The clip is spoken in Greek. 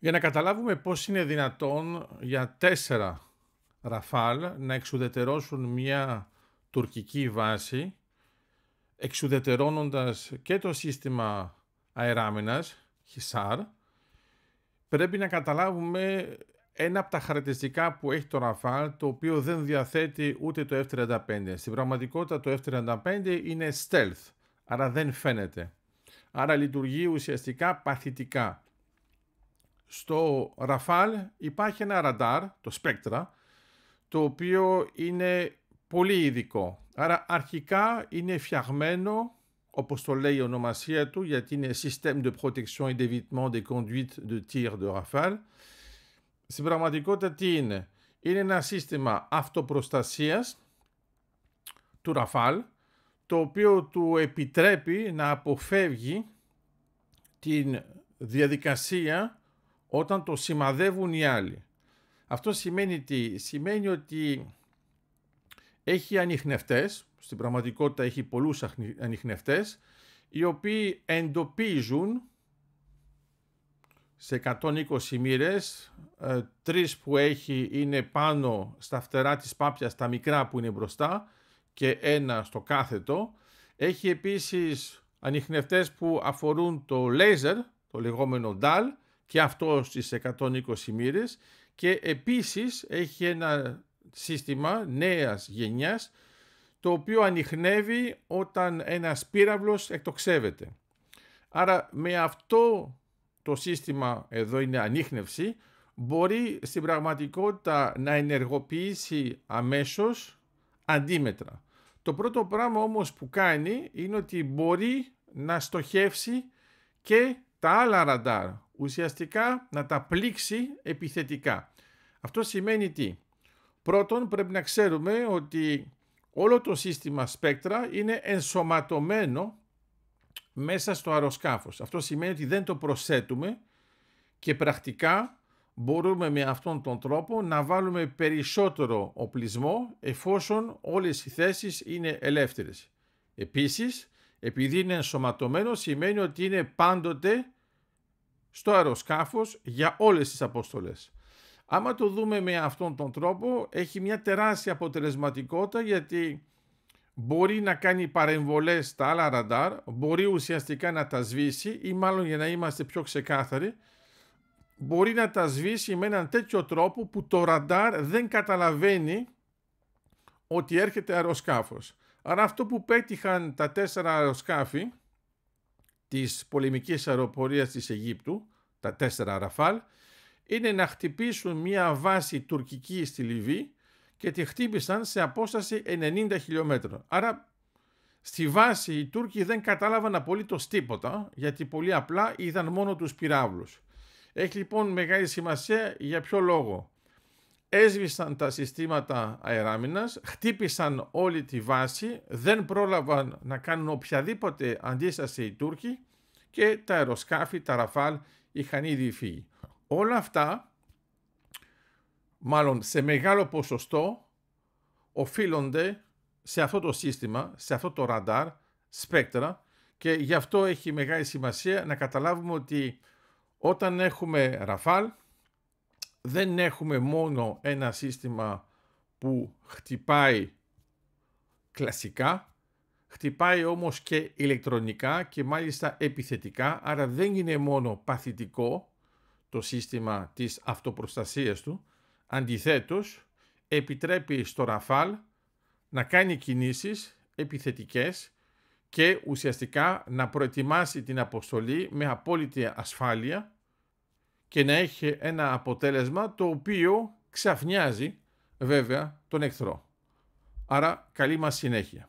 Για να καταλάβουμε πώς είναι δυνατόν για τέσσερα Ραφάλ να εξουδετερώσουν μια τουρκική βάση εξουδετερώνοντας και το σύστημα αεράμενας, Χισάρ, πρέπει να καταλάβουμε ένα από τα χαρακτηριστικά που έχει το Ραφάλ, το οποίο δεν διαθέτει ούτε το F-35. Στην πραγματικότητα το F-35 είναι stealth, άρα δεν φαίνεται. Άρα λειτουργεί ουσιαστικά παθητικά στο Ραφάλ υπάρχει ένα ραντάρ, το Spectra, το οποίο είναι πολύ ειδικό. Άρα αρχικά είναι φτιαγμένο, όπως το λέει η ονομασία του, γιατί είναι System de protection et d'évitement des conduites de tir de Rafale. Στην πραγματικότητα τι είναι. Είναι ένα σύστημα αυτοπροστασίας του Ραφάλ, το οποίο του επιτρέπει να αποφεύγει την διαδικασία όταν το σημαδεύουν οι άλλοι. Αυτό σημαίνει τι. Σημαίνει ότι έχει ανιχνευτές, στην πραγματικότητα έχει πολλούς ανιχνευτές, οι οποίοι εντοπίζουν σε 120 μοίρες, ε, που έχει είναι πάνω στα φτερά της πάπιας, τα μικρά που είναι μπροστά και ένα στο κάθετο. Έχει επίσης ανιχνευτές που αφορούν το λέιζερ, το λεγόμενο DAL, και αυτό στις 120 μοίρες και επίσης έχει ένα σύστημα νέας γενιάς το οποίο ανοιχνεύει όταν ένας πύραυλος εκτοξεύεται. Άρα με αυτό το σύστημα εδώ είναι ανείχνευση μπορεί στην πραγματικότητα να ενεργοποιήσει αμέσως αντίμετρα. Το πρώτο πράγμα όμως που κάνει είναι ότι μπορεί να στοχεύσει και τα άλλα ραντάρ ουσιαστικά να τα πλήξει επιθετικά. Αυτό σημαίνει τι. Πρώτον πρέπει να ξέρουμε ότι όλο το σύστημα σπέκτρα είναι ενσωματωμένο μέσα στο αεροσκάφος. Αυτό σημαίνει ότι δεν το προσθέτουμε και πρακτικά μπορούμε με αυτόν τον τρόπο να βάλουμε περισσότερο οπλισμό εφόσον όλες οι θέσεις είναι ελεύθερες. Επίσης, επειδή είναι ενσωματωμένο σημαίνει ότι είναι πάντοτε στο αεροσκάφος για όλες τις αποστολές. Άμα το δούμε με αυτόν τον τρόπο έχει μια τεράστια αποτελεσματικότητα γιατί μπορεί να κάνει παρεμβολές στα άλλα ραντάρ, μπορεί ουσιαστικά να τα σβήσει ή μάλλον για να είμαστε πιο ξεκάθαροι, μπορεί να τα σβήσει με έναν τέτοιο τρόπο που το ραντάρ δεν καταλαβαίνει ότι έρχεται αεροσκάφος. Άρα αυτό που πέτυχαν τα τέσσερα αεροσκάφη της πολεμικής αεροπορίας της Αιγύπτου, τα τέσσερα Αραφάλ, είναι να χτυπήσουν μια βάση τουρκική στη Λιβύη και τη χτύπησαν σε απόσταση 90 χιλιόμετρων. Άρα στη βάση οι Τούρκοι δεν κατάλαβαν απολύτως τίποτα γιατί πολύ απλά είδαν μόνο τους πυράβλους. Έχει λοιπόν μεγάλη σημασία για ποιο λόγο έσβησαν τα συστήματα αεράμινας, χτύπησαν όλη τη βάση, δεν πρόλαβαν να κάνουν οποιαδήποτε αντίσταση οι Τούρκοι και τα αεροσκάφη, τα ραφάλ είχαν ήδη φύγει. Όλα αυτά, μάλλον σε μεγάλο ποσοστό, οφείλονται σε αυτό το σύστημα, σε αυτό το ραντάρ, σπέκτρα και γι' αυτό έχει μεγάλη σημασία να καταλάβουμε ότι όταν έχουμε ραφάλ, δεν έχουμε μόνο ένα σύστημα που χτυπάει κλασικά, χτυπάει όμως και ηλεκτρονικά και μάλιστα επιθετικά, άρα δεν είναι μόνο παθητικό το σύστημα της αυτοπροστασίας του, αντιθέτως επιτρέπει στο Ραφάλ να κάνει κινήσεις επιθετικές και ουσιαστικά να προετοιμάσει την αποστολή με απόλυτη ασφάλεια και να έχει ένα αποτέλεσμα το οποίο ξαφνιάζει βέβαια τον εχθρό. Άρα καλή μας συνέχεια.